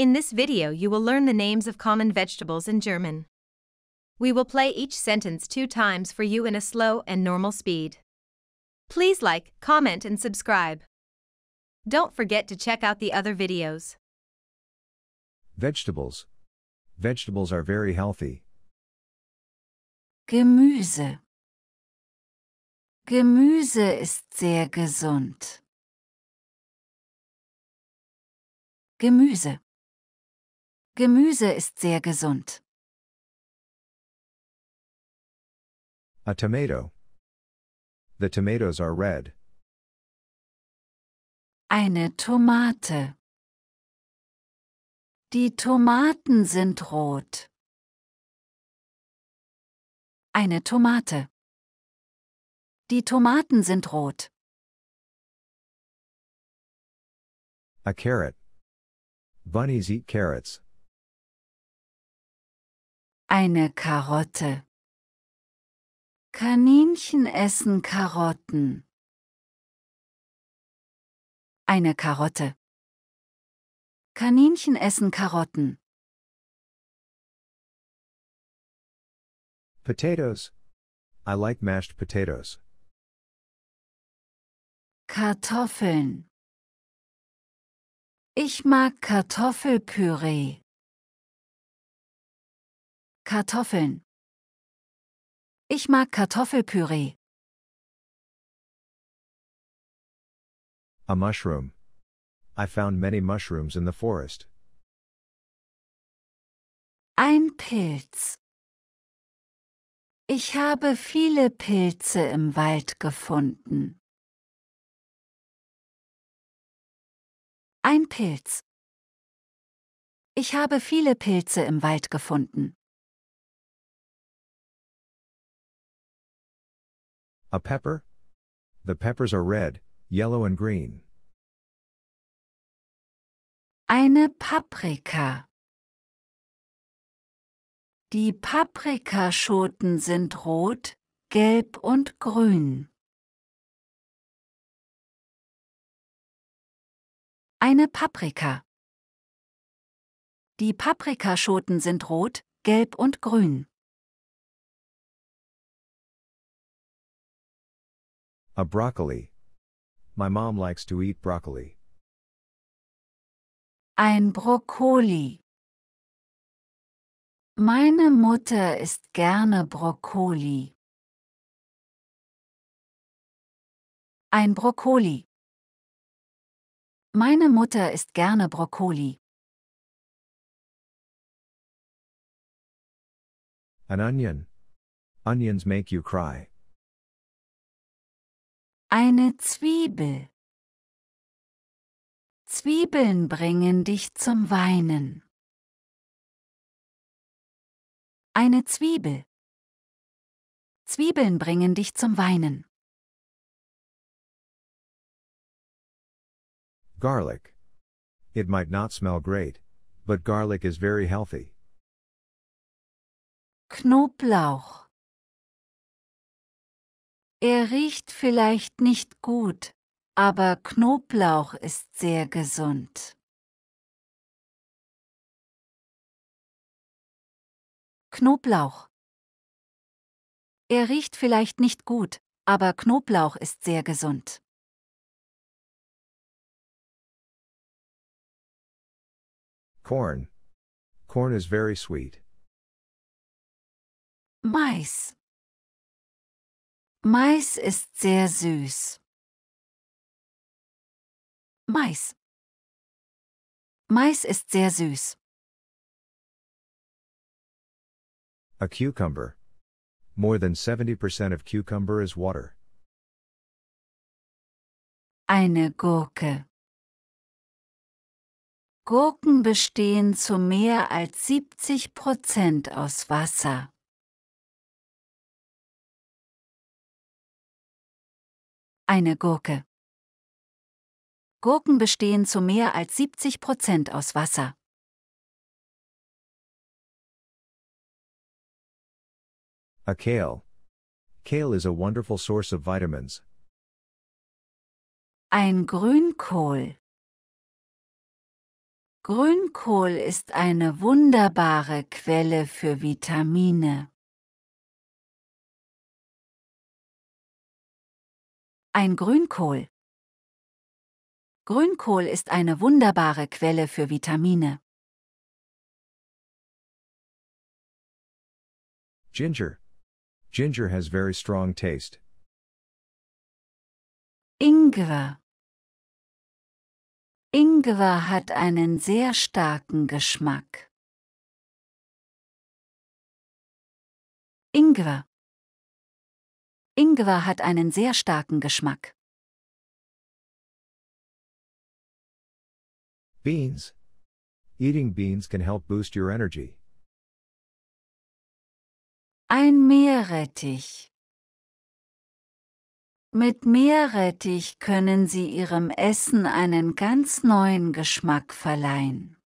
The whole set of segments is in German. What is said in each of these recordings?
In this video you will learn the names of common vegetables in German. We will play each sentence two times for you in a slow and normal speed. Please like, comment and subscribe. Don't forget to check out the other videos. Vegetables. Vegetables are very healthy. Gemüse. Gemüse ist sehr gesund. Gemüse. Gemüse ist sehr gesund. A tomato. The tomatoes are red. Eine Tomate. Die Tomaten sind rot. Eine Tomate. Die Tomaten sind rot. A carrot. Bunnies eat carrots. Eine Karotte. Kaninchen essen Karotten. Eine Karotte. Kaninchen essen Karotten. Potatoes. I like mashed potatoes. Kartoffeln. Ich mag Kartoffelpüree. Kartoffeln. Ich mag Kartoffelpüree. A mushroom. I found many mushrooms in the forest. Ein Pilz. Ich habe viele Pilze im Wald gefunden. Ein Pilz. Ich habe viele Pilze im Wald gefunden. A pepper? The peppers are red, yellow and green. Eine Paprika. Die Paprikaschoten sind rot, gelb und grün. Eine Paprika. Die Paprikaschoten sind rot, gelb und grün. A broccoli. My mom likes to eat broccoli. Ein Brokkoli. Meine Mutter isst gerne Brokkoli. Ein Brokkoli. Meine Mutter isst gerne Brokkoli. An onion. Onions make you cry. Eine Zwiebel. Zwiebeln bringen dich zum Weinen. Eine Zwiebel. Zwiebeln bringen dich zum Weinen. Garlic. It might not smell great, but garlic is very healthy. Knoblauch. Er riecht vielleicht nicht gut, aber Knoblauch ist sehr gesund. Knoblauch. Er riecht vielleicht nicht gut, aber Knoblauch ist sehr gesund. Corn. Corn is very sweet. Mais. Mais ist sehr süß. Mais. Mais ist sehr süß. A cucumber. More than 70% of cucumber is water. Eine Gurke. Gurken bestehen zu mehr als 70% aus Wasser. eine Gurke. Gurken bestehen zu mehr als 70 Prozent aus Wasser. A kale. Kale is a wonderful source of vitamins. Ein Grünkohl. Grünkohl ist eine wunderbare Quelle für Vitamine. Ein Grünkohl. Grünkohl ist eine wunderbare Quelle für Vitamine. Ginger. Ginger has very strong taste. Ingwer. Ingwer hat einen sehr starken Geschmack. Ingwer. Ingwer hat einen sehr starken Geschmack. Beans. Eating beans can help boost your energy. Ein Meerrettich. Mit Meerrettich können Sie Ihrem Essen einen ganz neuen Geschmack verleihen.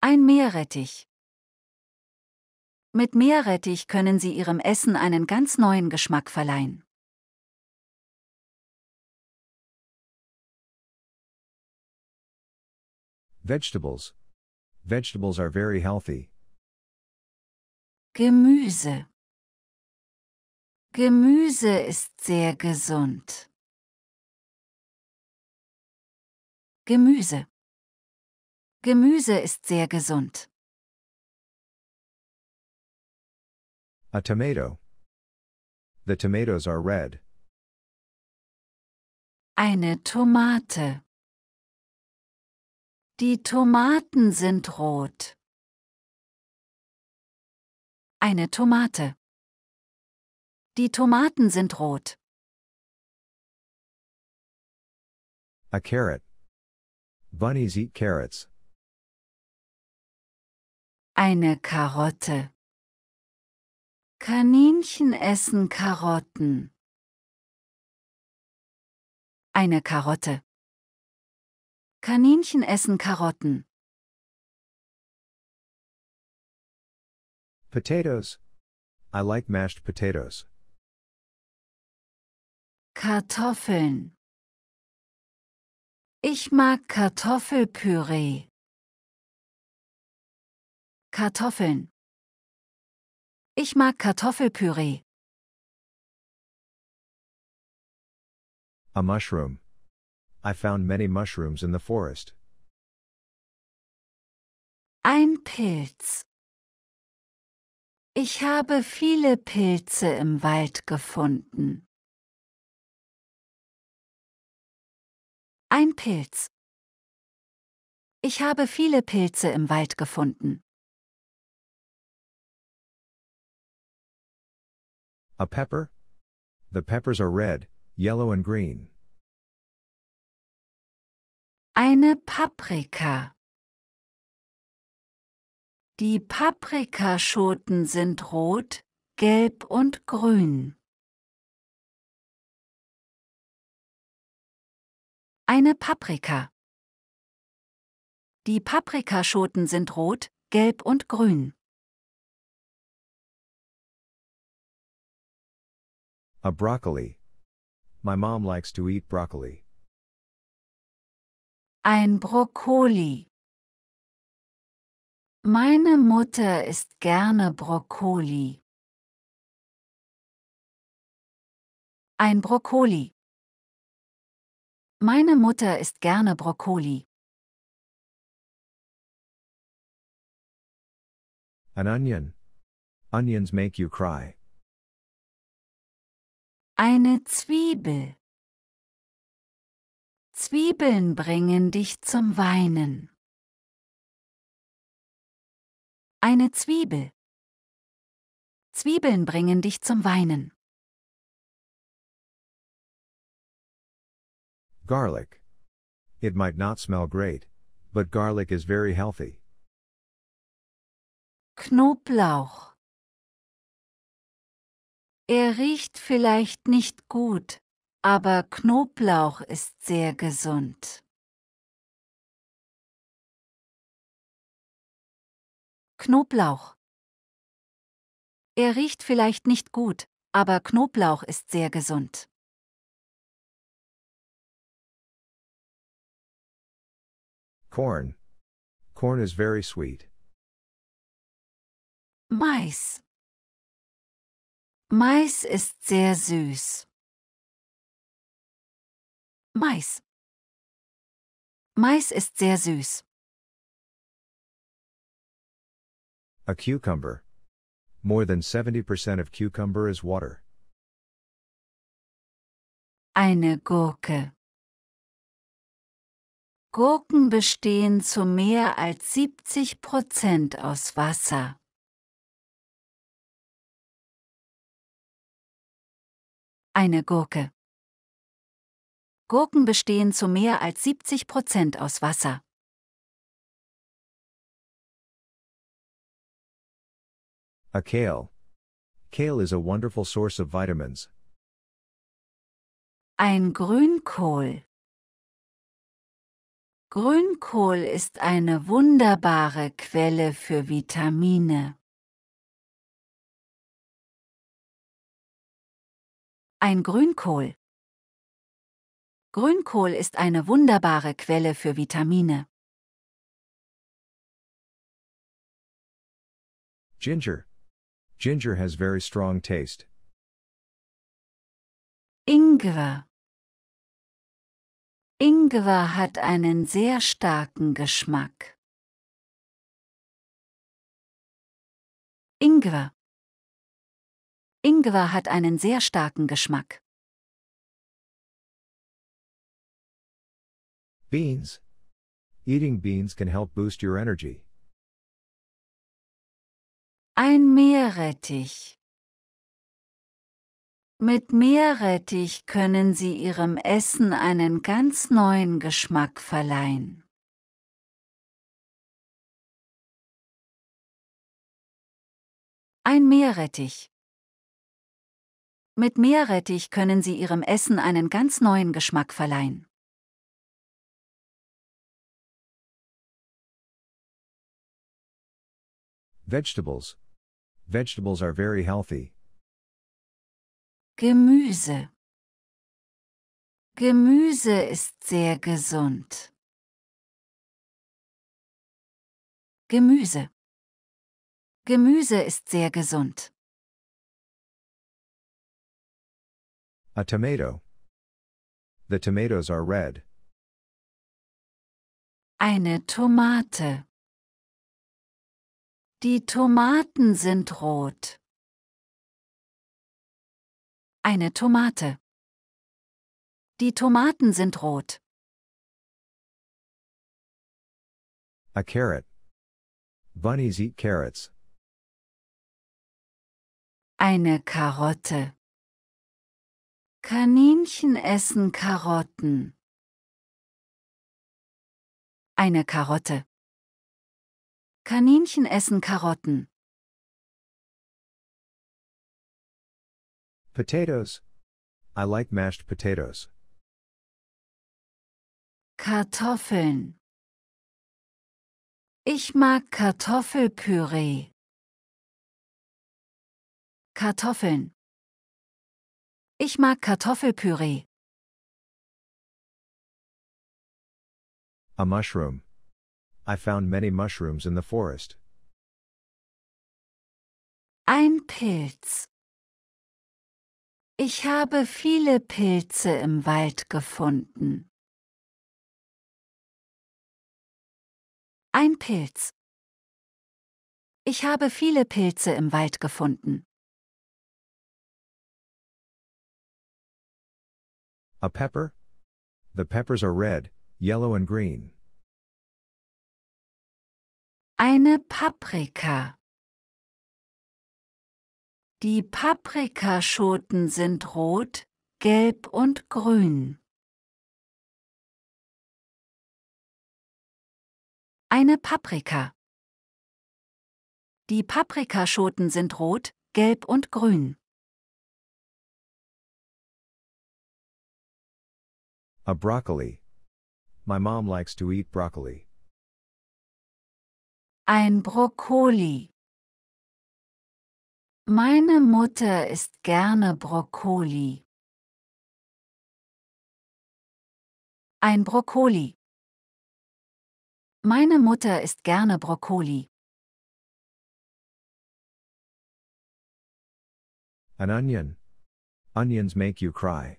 Ein Meerrettich. Mit Meerrettich können Sie Ihrem Essen einen ganz neuen Geschmack verleihen. Vegetables. Vegetables are very healthy. Gemüse. Gemüse ist sehr gesund. Gemüse. Gemüse ist sehr gesund. A tomato. The tomatoes are red. Eine Tomate. Die Tomaten sind rot. Eine Tomate. Die Tomaten sind rot. A carrot. Bunnies eat carrots. Eine Karotte. Kaninchen essen Karotten. Eine Karotte. Kaninchen essen Karotten. Potatoes. I like mashed potatoes. Kartoffeln. Ich mag Kartoffelpüree. Kartoffeln. Ich mag Kartoffelpüree. A mushroom. I found many mushrooms in the forest. Ein Pilz. Ich habe viele Pilze im Wald gefunden. Ein Pilz. Ich habe viele Pilze im Wald gefunden. A pepper? The peppers are red, yellow and green. Eine Paprika. Die Paprikaschoten sind rot, gelb und grün. Eine Paprika. Die Paprikaschoten sind rot, gelb und grün. A broccoli. My mom likes to eat broccoli. Ein Brokkoli. Meine Mutter isst gerne Brokkoli. Ein Brokkoli. Meine Mutter isst gerne Brokkoli. An onion. Onions make you cry. Eine Zwiebel. Zwiebeln bringen dich zum Weinen. Eine Zwiebel. Zwiebeln bringen dich zum Weinen. Garlic. It might not smell great, but garlic is very healthy. Knoblauch. Er riecht vielleicht nicht gut, aber Knoblauch ist sehr gesund. Knoblauch. Er riecht vielleicht nicht gut, aber Knoblauch ist sehr gesund. Corn. Corn is very sweet. Mais. Mais ist sehr süß. Mais. Mais ist sehr süß. A cucumber. More than 70% of cucumber is water. Eine Gurke. Gurken bestehen zu mehr als 70 aus Wasser. Eine Gurke. Gurken bestehen zu mehr als 70 Prozent aus Wasser. A kale. Kale is a wonderful source of vitamins. Ein Grünkohl. Grünkohl ist eine wunderbare Quelle für Vitamine. Ein Grünkohl. Grünkohl ist eine wunderbare Quelle für Vitamine. Ginger. Ginger has very strong taste. Ingwer. Ingwer hat einen sehr starken Geschmack. Ingwer. Ingwer hat einen sehr starken Geschmack. Beans. Eating beans can help boost your energy. Ein Meerrettich. Mit Meerrettich können Sie Ihrem Essen einen ganz neuen Geschmack verleihen. Ein Meerrettich. Mit Meerrettich können Sie Ihrem Essen einen ganz neuen Geschmack verleihen. Vegetables. Vegetables are very healthy. Gemüse. Gemüse ist sehr gesund. Gemüse. Gemüse ist sehr gesund. A tomato. The tomatoes are red. Eine Tomate. Die Tomaten sind rot. Eine Tomate. Die Tomaten sind rot. A carrot. Bunnies eat carrots. Eine Karotte. Kaninchen essen Karotten. Eine Karotte. Kaninchen essen Karotten. Potatoes. I like mashed potatoes. Kartoffeln. Ich mag Kartoffelpüree. Kartoffeln. Ich mag Kartoffelpüree. A mushroom. I found many mushrooms in the forest. Ein Pilz. Ich habe viele Pilze im Wald gefunden. Ein Pilz. Ich habe viele Pilze im Wald gefunden. A pepper? The peppers are red, yellow and green. Eine Paprika. Die Paprikaschoten sind rot, gelb und grün. Eine Paprika. Die Paprikaschoten sind rot, gelb und grün. A broccoli. My mom likes to eat broccoli. Ein Brokkoli. Meine Mutter isst gerne Brokkoli. Ein Brokkoli. Meine Mutter isst gerne Brokkoli. An onion. Onions make you cry.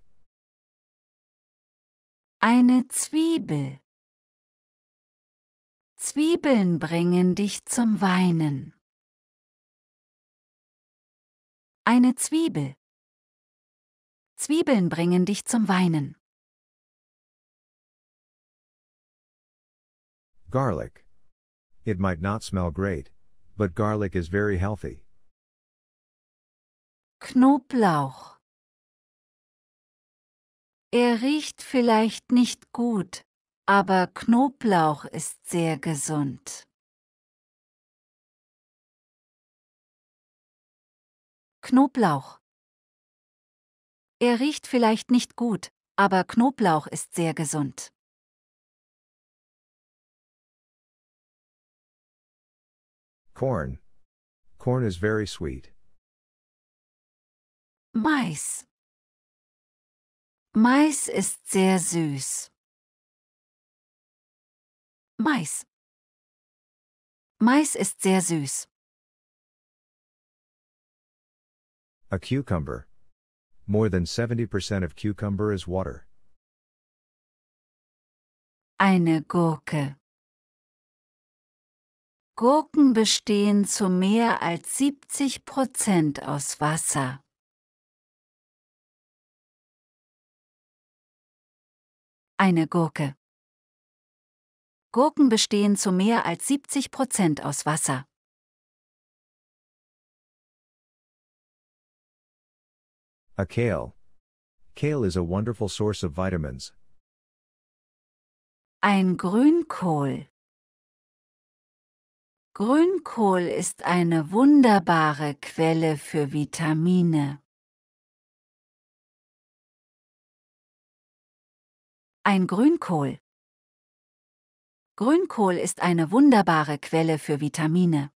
Eine Zwiebel. Zwiebeln bringen dich zum Weinen. Eine Zwiebel. Zwiebeln bringen dich zum Weinen. Garlic. It might not smell great, but garlic is very healthy. Knoblauch. Er riecht vielleicht nicht gut, aber Knoblauch ist sehr gesund. Knoblauch. Er riecht vielleicht nicht gut, aber Knoblauch ist sehr gesund. Corn. Corn is very sweet. Mais. Mais ist sehr süß. Mais. Mais ist sehr süß. A cucumber. More than 70% of cucumber is water. Eine Gurke. Gurken bestehen zu mehr als 70 Prozent aus Wasser. Eine Gurke. Gurken bestehen zu mehr als 70 Prozent aus Wasser. A kale. Kale is a wonderful source of vitamins. Ein Grünkohl. Grünkohl ist eine wunderbare Quelle für Vitamine. Ein Grünkohl. Grünkohl ist eine wunderbare Quelle für Vitamine.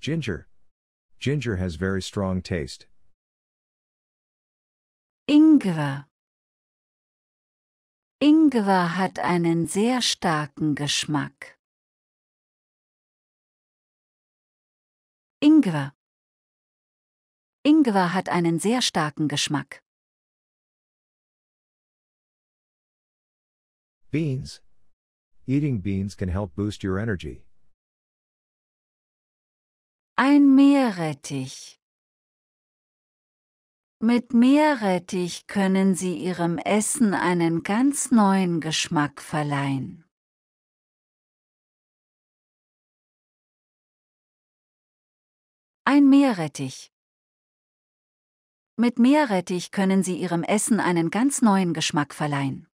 Ginger. Ginger has very strong taste. Ingwer. Ingwer hat einen sehr starken Geschmack. Ingwer. Ingwer hat einen sehr starken Geschmack. Beans. Eating beans can help boost your energy. Ein Meerrettich. Mit Meerrettich können Sie Ihrem Essen einen ganz neuen Geschmack verleihen. Ein Meerrettich. Mit Meerrettich können Sie Ihrem Essen einen ganz neuen Geschmack verleihen.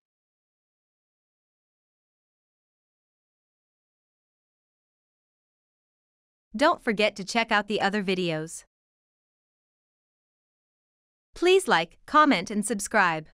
Don't forget to check out the other videos. Please like, comment and subscribe.